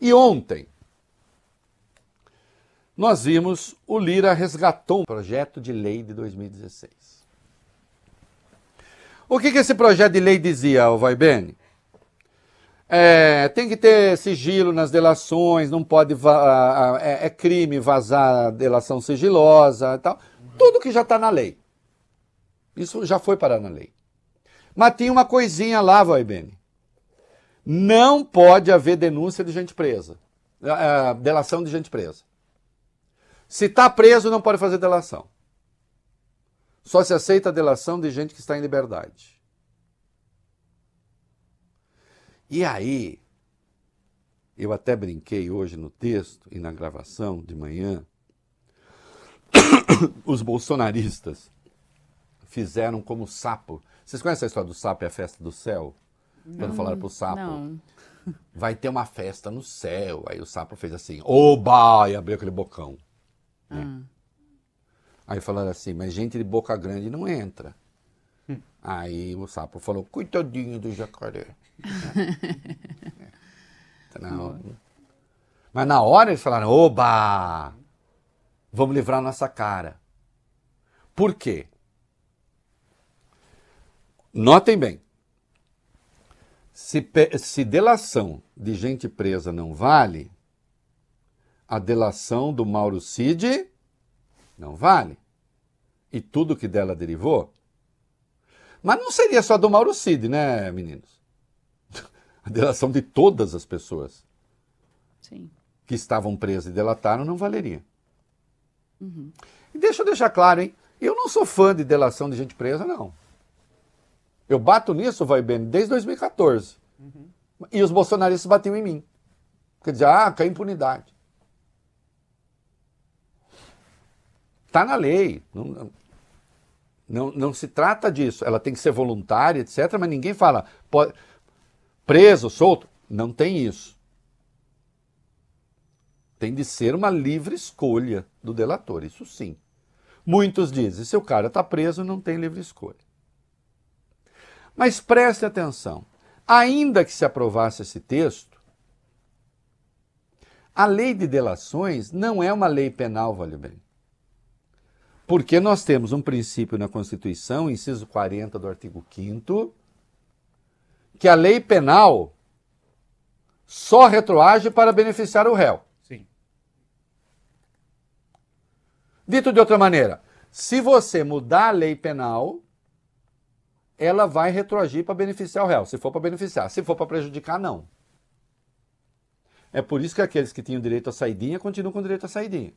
E ontem, nós vimos o Lira resgatou um projeto de lei de 2016. O que, que esse projeto de lei dizia, Vaibene? É, tem que ter sigilo nas delações, não pode é, é, crime vazar delação sigilosa e tal. Tudo que já está na lei. Isso já foi parar na lei. Mas tinha uma coisinha lá, Vaibene, não pode haver denúncia de gente presa, uh, delação de gente presa. Se está preso, não pode fazer delação. Só se aceita a delação de gente que está em liberdade. E aí, eu até brinquei hoje no texto e na gravação de manhã, os bolsonaristas fizeram como sapo. Vocês conhecem a história do sapo e a festa do céu? quando falaram pro sapo. Não. Vai ter uma festa no céu. Aí o sapo fez assim, oba! E abriu aquele bocão. Né? Hum. Aí falaram assim, mas gente de boca grande não entra. Hum. Aí o sapo falou, coitadinho do jacaré. Mas na hora eles falaram, oba! Vamos livrar nossa cara. Por quê? Notem bem, se, se delação de gente presa não vale, a delação do Mauro Cid não vale. E tudo que dela derivou. Mas não seria só do Mauro Cid, né, meninos? A delação de todas as pessoas Sim. que estavam presas e delataram não valeria. Uhum. E deixa eu deixar claro, hein? Eu não sou fã de delação de gente presa, não. Eu bato nisso, vai bem, desde 2014. Uhum. E os bolsonaristas batiam em mim. Quer dizer, ah, que é impunidade. Está na lei. Não, não, não se trata disso. Ela tem que ser voluntária, etc. Mas ninguém fala, pode, preso, solto. Não tem isso. Tem de ser uma livre escolha do delator, isso sim. Muitos dizem, se o cara está preso, não tem livre escolha. Mas preste atenção: ainda que se aprovasse esse texto, a lei de delações não é uma lei penal, vale bem. Porque nós temos um princípio na Constituição, inciso 40 do artigo 5, que a lei penal só retroage para beneficiar o réu. Sim. Dito de outra maneira, se você mudar a lei penal, ela vai retroagir para beneficiar o réu, se for para beneficiar. Se for para prejudicar, não. É por isso que aqueles que tinham direito à saidinha continuam com direito à saidinha.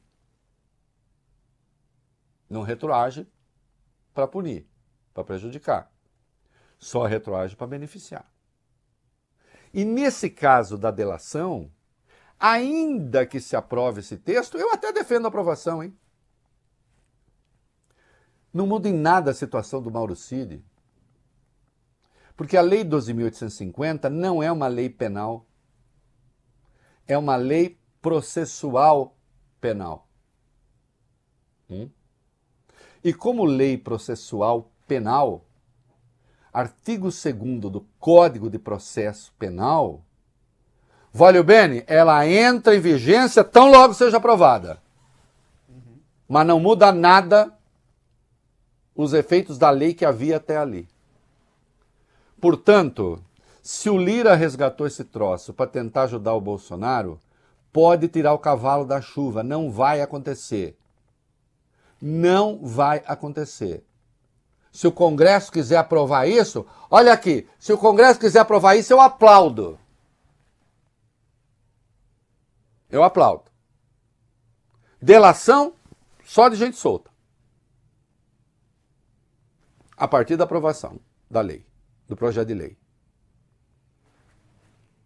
Não retroage para punir, para prejudicar. Só retroage para beneficiar. E nesse caso da delação, ainda que se aprove esse texto, eu até defendo a aprovação, hein? Não muda em nada a situação do Mauro Cid, porque a Lei 12.850 não é uma lei penal, é uma lei processual penal. Hum? E como lei processual penal, artigo 2 do Código de Processo Penal, vale o bene, ela entra em vigência tão logo seja aprovada. Uhum. Mas não muda nada os efeitos da lei que havia até ali. Portanto, se o Lira resgatou esse troço para tentar ajudar o Bolsonaro, pode tirar o cavalo da chuva, não vai acontecer. Não vai acontecer. Se o Congresso quiser aprovar isso, olha aqui, se o Congresso quiser aprovar isso, eu aplaudo. Eu aplaudo. Delação só de gente solta. A partir da aprovação da lei do projeto de lei.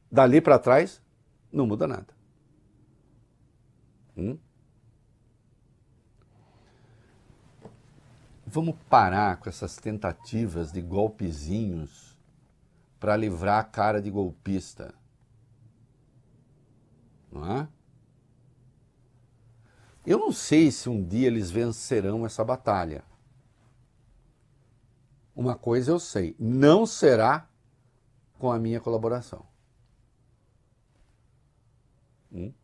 Dali para trás, não muda nada. Hum? Vamos parar com essas tentativas de golpezinhos para livrar a cara de golpista. Não é? Eu não sei se um dia eles vencerão essa batalha. Uma coisa eu sei, não será com a minha colaboração. Hum?